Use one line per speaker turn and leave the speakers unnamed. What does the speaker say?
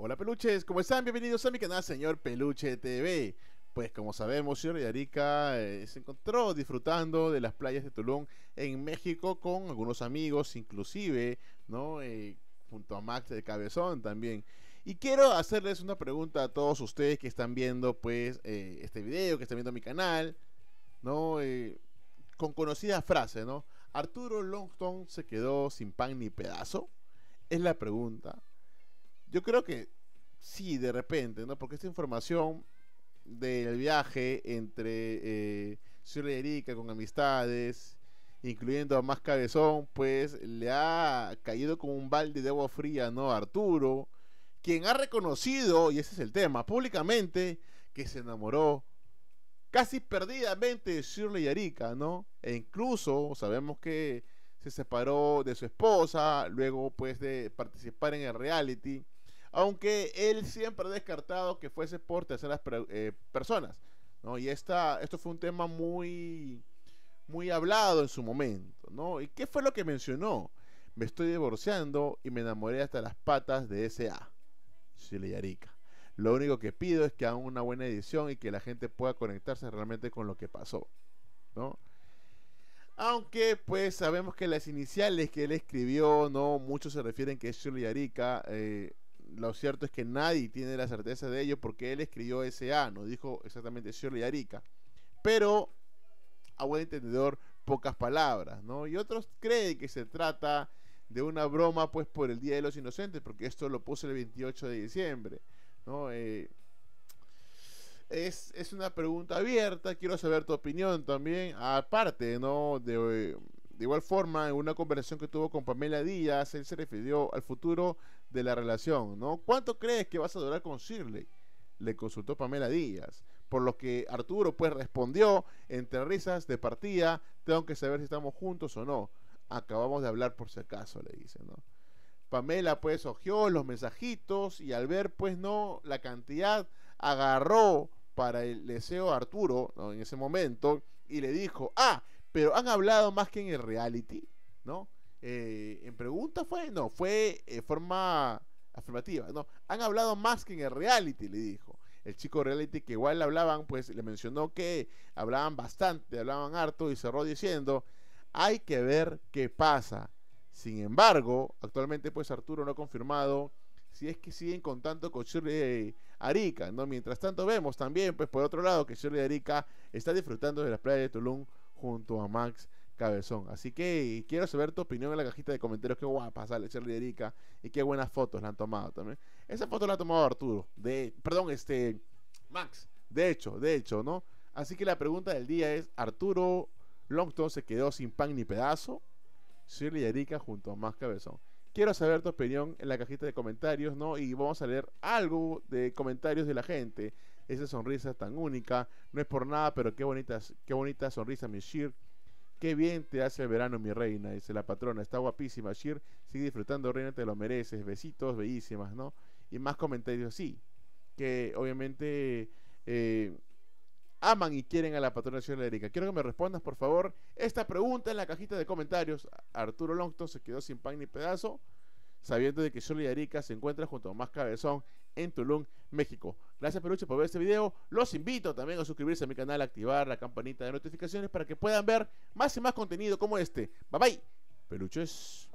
Hola peluches, ¿cómo están? Bienvenidos a mi canal Señor Peluche TV. Pues como sabemos, señor Yarica eh, se encontró disfrutando de las playas de Tulum en México con algunos amigos, inclusive, ¿no? Eh, junto a Max de Cabezón también. Y quiero hacerles una pregunta a todos ustedes que están viendo pues eh, este video, que están viendo mi canal, ¿no? con conocida frase, ¿no? ¿Arturo Longton se quedó sin pan ni pedazo? Es la pregunta yo creo que sí, de repente, ¿no? Porque esta información del viaje entre eh, y Erika con amistades, incluyendo a Más Cabezón, pues le ha caído como un balde de agua fría, ¿no? A Arturo, quien ha reconocido, y ese es el tema, públicamente, que se enamoró casi perdidamente de Shirley y Erika, ¿no? E incluso sabemos que se separó de su esposa, luego pues de participar en el reality aunque él siempre ha descartado que fuese por terceras eh, personas. ¿no? Y esta, esto fue un tema muy, muy hablado en su momento. ¿no? ¿Y qué fue lo que mencionó? Me estoy divorciando y me enamoré hasta las patas de S.A. Arica. Lo único que pido es que hagan una buena edición y que la gente pueda conectarse realmente con lo que pasó. ¿no? Aunque pues sabemos que las iniciales que él escribió, no muchos se refieren que es Shirley Arica, eh, lo cierto es que nadie tiene la certeza de ello porque él escribió ese no dijo exactamente Shirley Arica. Pero, a buen entendedor, pocas palabras, ¿no? Y otros creen que se trata de una broma, pues, por el Día de los Inocentes, porque esto lo puso el 28 de diciembre, ¿no? Eh, es, una pregunta abierta, quiero saber tu opinión también, aparte, ¿no? De, de igual forma, en una conversación que tuvo con Pamela Díaz, él se refirió al futuro de la relación, ¿no? ¿Cuánto crees que vas a durar con Shirley? Le consultó Pamela Díaz, por lo que Arturo pues respondió entre risas de partida, tengo que saber si estamos juntos o no. Acabamos de hablar por si acaso, le dice, ¿no? Pamela pues ojeó los mensajitos y al ver pues no la cantidad agarró para el deseo a Arturo en ese momento y le dijo, ah, pero han hablado más que en el reality, ¿no? Eh, en pregunta fue, no, fue eh, forma afirmativa, no, han hablado más que en el reality, le dijo. El chico reality que igual hablaban, pues le mencionó que hablaban bastante, hablaban harto y cerró diciendo, hay que ver qué pasa. Sin embargo, actualmente pues Arturo no ha confirmado si es que siguen contando con Shirley Arica, ¿no? Mientras tanto vemos también, pues por otro lado, que Shirley Arica está disfrutando de las playas de Tulum junto a Max cabezón. Así que quiero saber tu opinión en la cajita de comentarios. Qué guapa sale Charlie Erika y qué buenas fotos la han tomado también. Esa foto la ha tomado Arturo, de, perdón, este, Max. De hecho, de hecho, ¿no? Así que la pregunta del día es, ¿Arturo Longton se quedó sin pan ni pedazo? Shirley Erika junto a Max Cabezón. Quiero saber tu opinión en la cajita de comentarios, ¿no? Y vamos a leer algo de comentarios de la gente. Esa sonrisa tan única, no es por nada, pero qué bonita, qué bonita sonrisa, mi Shir. Qué bien te hace el verano, mi reina, dice la patrona. Está guapísima, Shir. Sigue disfrutando, reina, te lo mereces. Besitos, bellísimas, ¿no? Y más comentarios, sí. Que obviamente eh, aman y quieren a la patrona Shir Erika. Quiero que me respondas, por favor, esta pregunta en la cajita de comentarios. Arturo Longton se quedó sin pan ni pedazo, sabiendo de que Shirley Erika se encuentra junto a más cabezón en Tulum, México. Gracias Peluche por ver este video. Los invito también a suscribirse a mi canal, activar la campanita de notificaciones para que puedan ver más y más contenido como este. Bye bye, peluches.